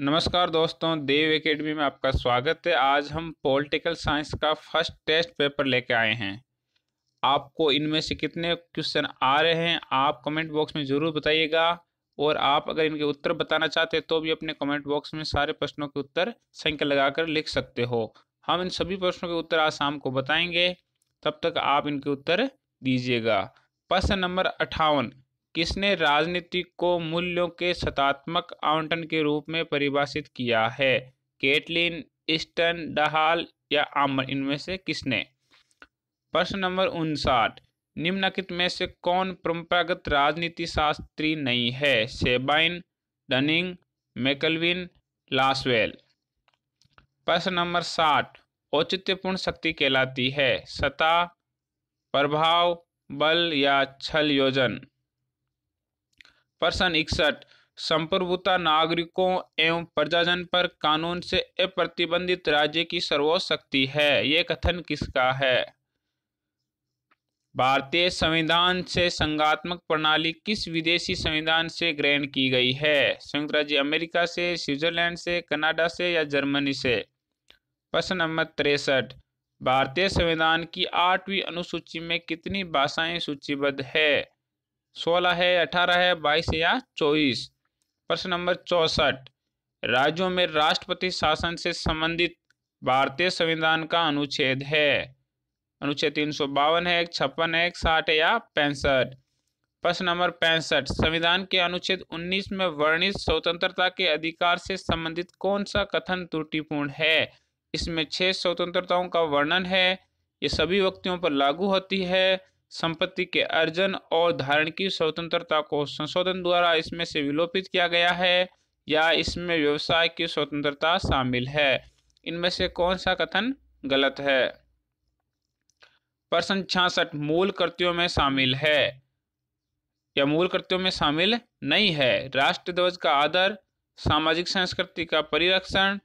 नमस्कार दोस्तों देव एकेडमी में आपका स्वागत है आज हम पॉलिटिकल साइंस का फर्स्ट टेस्ट पेपर लेके आए हैं आपको इनमें से कितने क्वेश्चन आ रहे हैं आप कमेंट बॉक्स में ज़रूर बताइएगा और आप अगर इनके उत्तर बताना चाहते हैं तो भी अपने कमेंट बॉक्स में सारे प्रश्नों के उत्तर संख्या लगाकर लिख सकते हो हम इन सभी प्रश्नों के उत्तर आज शाम को बताएंगे तब तक आप इनके उत्तर दीजिएगा प्रश्न नंबर अट्ठावन किसने राजनीति को मूल्यों के सतात्मक आवंटन के रूप में परिभाषित किया है केटलिन ईस्टन डहाल या आमर इनमें से किसने प्रश्न नंबर उनसाठ निम्नलिखित में से कौन परंपरागत राजनीति शास्त्री नहीं है सेबाइन डनिंग मैकलविन लासवेल प्रश्न नंबर साठ औचित्यपूर्ण शक्ति कहलाती है सत्ता प्रभाव बल या छल योजन प्रश्न इकसठ संप्रभुता नागरिकों एवं प्रजाजन पर कानून से अप्रतिबंधित राज्य की सर्वोच्च शक्ति है ये कथन किसका है भारतीय संविधान से संगात्मक प्रणाली किस विदेशी संविधान से ग्रहण की गई है संयुक्त राज्य अमेरिका से स्विट्जरलैंड से कनाडा से या जर्मनी से प्रश्न नंबर तिरसठ भारतीय संविधान की आठवीं अनुसूची में कितनी भाषाएं सूचीबद्ध है सोलह है अठारह है बाईस या चौबीस प्रश्न नंबर चौसठ राज्यों में राष्ट्रपति शासन से संबंधित भारतीय संविधान का अनुच्छेद है अनुच्छेद तीन सौ बावन है छप्पन है साठ है या पैंसठ प्रश्न नंबर पैंसठ संविधान के अनुच्छेद 19 में वर्णित स्वतंत्रता के अधिकार से संबंधित कौन सा कथन त्रुटिपूर्ण है इसमें छह स्वतंत्रताओं का वर्णन है ये सभी व्यक्तियों पर लागू होती है संपत्ति के अर्जन और धारण की स्वतंत्रता को संशोधन द्वारा इसमें से विलोपित किया गया है या इसमें व्यवसाय की स्वतंत्रता शामिल है इनमें से कौन सा कथन गलत है प्रश्न छियासठ मूल कृत्यों में शामिल है या मूल कृत्यों में शामिल नहीं है राष्ट्र ध्वज का आदर सामाजिक संस्कृति का परिरक्षण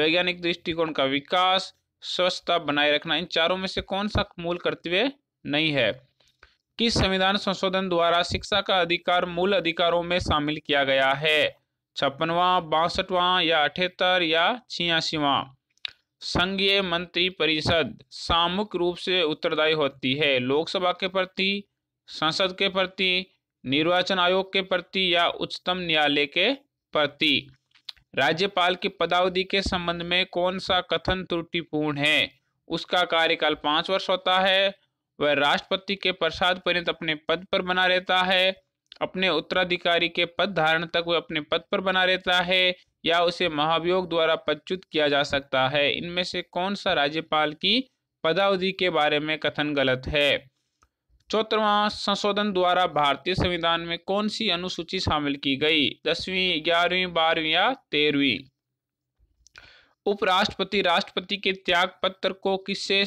वैज्ञानिक दृष्टिकोण का विकास स्वच्छता बनाए रखना इन चारों में से कौन सा मूल कर्तव्य नहीं है कि संविधान संशोधन द्वारा शिक्षा का अधिकार मूल अधिकारों में शामिल किया गया है छप्पनवा बासठवा या अठहत्तर या छियासीवा संघीय मंत्री परिषद सामूहिक रूप से उत्तरदायी होती है लोकसभा के प्रति संसद के प्रति निर्वाचन आयोग के प्रति या उच्चतम न्यायालय के प्रति राज्यपाल की पदावधि के संबंध में कौन सा कथन त्रुटिपूर्ण है उसका कार्यकाल पाँच वर्ष होता है वह राष्ट्रपति के प्रसाद पर्यंत अपने पद पर बना रहता है अपने उत्तराधिकारी के पद धारण तक वह अपने पद पर बना रहता है या उसे महाभियोग द्वारा पदच्युत किया जा सकता है इनमें से कौन सा राज्यपाल की पदावधि के बारे में कथन गलत है चौथवा संशोधन द्वारा भारतीय संविधान में कौन सी अनुसूची शामिल की गई दसवीं ग्यारहवीं बारहवीं या तेरहवीं उपराष्ट्रपति राष्ट्रपति के त्याग पत्र को किससे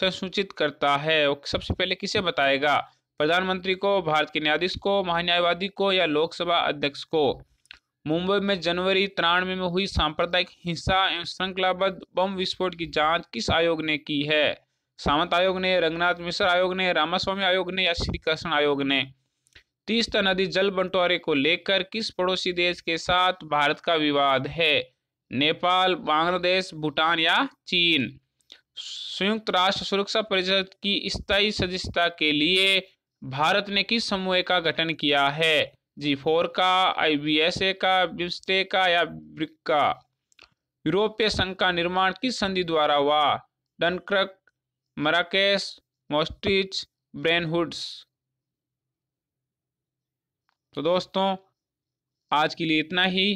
संसूचित करता है सबसे पहले किसे बताएगा प्रधानमंत्री को भारत के न्यायाधीश को महान्यायवादी को या लोकसभा अध्यक्ष को मुंबई में जनवरी तिरानवे में हुई सांप्रदायिक हिंसा एवं श्रृंखलाबद्ध बम विस्फोट की जांच किस आयोग ने की है सामंत आयोग ने रंगनाथ मिश्र आयोग ने रामास्वामी आयोग ने या श्री कृष्ण आयोग ने तीस्ता नदी जल बंटवारे को लेकर किस पड़ोसी देश के साथ भारत का विवाद है नेपाल बांग्लादेश भूटान या चीन संयुक्त राष्ट्र सुरक्षा परिषद की स्थायी सदस्यता के लिए भारत ने किस समूह का गठन किया है जी फोर का आईबीएसए का बिमस्टे का या ब्रिक का यूरोपीय संघ का निर्माण किस संधि द्वारा हुआ डनक्रक मराकेश मोस्ट्रिच ब्रेनहुड्स तो दोस्तों आज के लिए इतना ही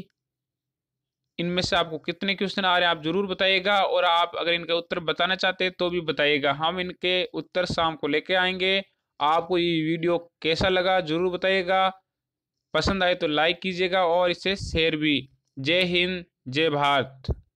इनमें से आपको कितने क्वेश्चन आ रहे हैं आप जरूर बताइएगा और आप अगर इनके उत्तर बताना चाहते हैं तो भी बताइएगा हम इनके उत्तर शाम को लेके आएंगे आपको ये वीडियो कैसा लगा जरूर बताइएगा पसंद आए तो लाइक कीजिएगा और इसे शेयर भी जय हिंद जय भारत